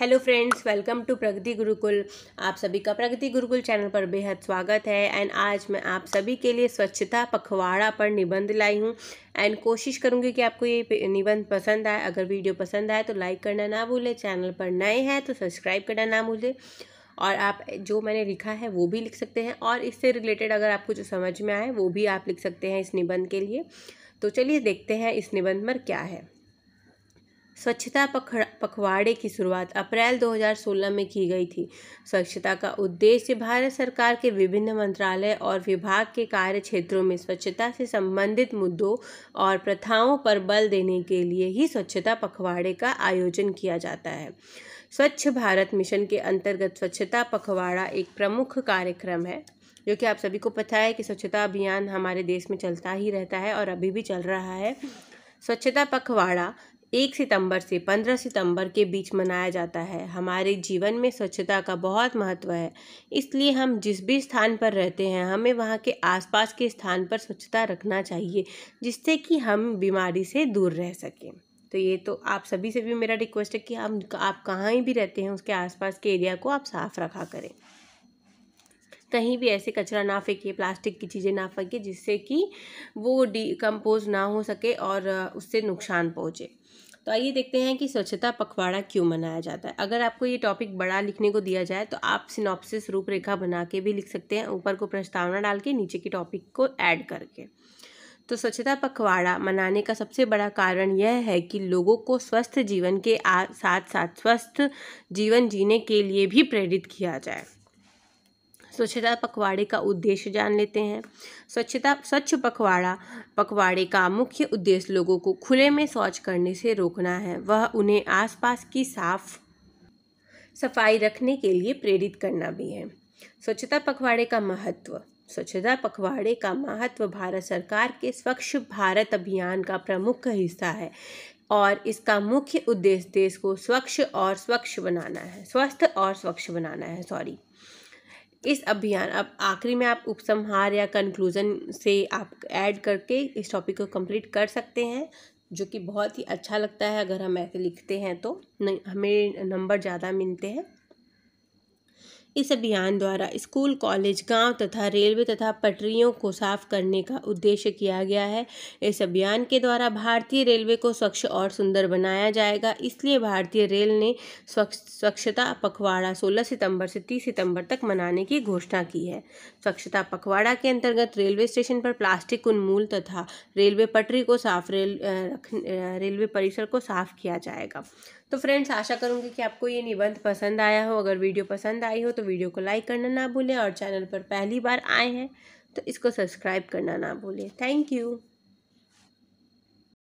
hello friends welcome to Pragati Gurukul आप सभी का प्रगति गुरुकुल चैनल पर बेहद स्वागत है एंड आज मैं आप सभी के लिए स्वच्छता पखवाड़ा पर निबंध लाई हूँ एंड कोशिश करूँगी कि आपको ये निबंध पसंद आए अगर वीडियो पसंद आए तो लाइक करना ना भूलें चैनल पर नए हैं तो सब्सक्राइब करना ना भूलें और आप जो मैंने लिखा है वो भी लिख सकते हैं और इससे रिलेटेड अगर आपको जो समझ में आए वो भी आप लिख सकते हैं इस निबंध के लिए तो चलिए देखते हैं इस निबंध पर क्या है स्वच्छता पखवाड़े की शुरुआत अप्रैल 2016 में की गई थी स्वच्छता का उद्देश्य भारत सरकार के विभिन्न मंत्रालय और विभाग के कार्य क्षेत्रों में स्वच्छता से संबंधित मुद्दों और प्रथाओं पर बल देने के लिए ही स्वच्छता पखवाड़े का आयोजन किया जाता है स्वच्छ भारत मिशन के अंतर्गत स्वच्छता पखवाड़ा एक प्रमुख कार्यक्रम है जो कि आप सभी को पता है कि स्वच्छता अभियान हमारे देश में चलता ही रहता है और अभी भी चल रहा है स्वच्छता पखवाड़ा एक सितंबर से पंद्रह सितंबर के बीच मनाया जाता है हमारे जीवन में स्वच्छता का बहुत महत्व है इसलिए हम जिस भी स्थान पर रहते हैं हमें वहाँ के आसपास के स्थान पर स्वच्छता रखना चाहिए जिससे कि हम बीमारी से दूर रह सकें तो ये तो आप सभी से भी मेरा रिक्वेस्ट है कि आप आप कहाँ ही भी रहते हैं उसके आसपास के एरिया को आप साफ रखा करें कहीं भी ऐसे कचरा ना फेंकिए प्लास्टिक की चीज़ें ना फेंकिए जिससे कि वो डी ना हो सके और उससे नुकसान पहुँचे तो आइए देखते हैं कि स्वच्छता पखवाड़ा क्यों मनाया जाता है अगर आपको ये टॉपिक बड़ा लिखने को दिया जाए तो आप सिनॉप्सिस रूपरेखा बना के भी लिख सकते हैं ऊपर को प्रस्तावना डाल के नीचे की टॉपिक को ऐड करके तो स्वच्छता पखवाड़ा मनाने का सबसे बड़ा कारण यह है कि लोगों को स्वस्थ जीवन के साथ साथ स्वस्थ जीवन जीने के लिए भी प्रेरित किया जाए स्वच्छता पखवाड़े का उद्देश्य जान लेते हैं स्वच्छता स्वच्छ पखवाड़ा पखवाड़े का मुख्य उद्देश्य लोगों को खुले में शौच करने से रोकना है वह उन्हें आसपास की साफ सफाई रखने के लिए प्रेरित करना भी है स्वच्छता पखवाड़े का महत्व स्वच्छता पखवाड़े का महत्व भारत सरकार के स्वच्छ भारत अभियान का प्रमुख हिस्सा है और इसका मुख्य उद्देश्य देश को स्वच्छ और स्वच्छ बनाना है स्वस्थ और स्वच्छ बनाना है सॉरी इस अभियान अब आखिरी में आप उपसंहार या कंक्लूज़न से आप ऐड करके इस टॉपिक को कंप्लीट कर सकते हैं जो कि बहुत ही अच्छा लगता है अगर हम ऐसे लिखते हैं तो हमें नंबर ज़्यादा मिलते हैं इस अभियान द्वारा स्कूल कॉलेज गांव तथा रेलवे तथा पटरियों को साफ करने का उद्देश्य किया गया है इस अभियान के द्वारा भारतीय रेलवे को स्वच्छ और सुंदर बनाया जाएगा इसलिए भारतीय रेल ने स्वच्छ स्वच्छता पखवाड़ा 16 सितंबर से 30 सितंबर तक मनाने की घोषणा की है स्वच्छता पखवाड़ा के अंतर्गत रेलवे स्टेशन पर प्लास्टिक उन्मूल तथा रेलवे पटरी को साफ रेल रेलवे परिसर को साफ किया जाएगा तो फ्रेंड्स आशा करूँगी कि आपको ये निबंध पसंद आया हो अगर वीडियो पसंद आई हो तो वीडियो को लाइक करना ना भूलें और चैनल पर पहली बार आए हैं तो इसको सब्सक्राइब करना ना भूलें थैंक यू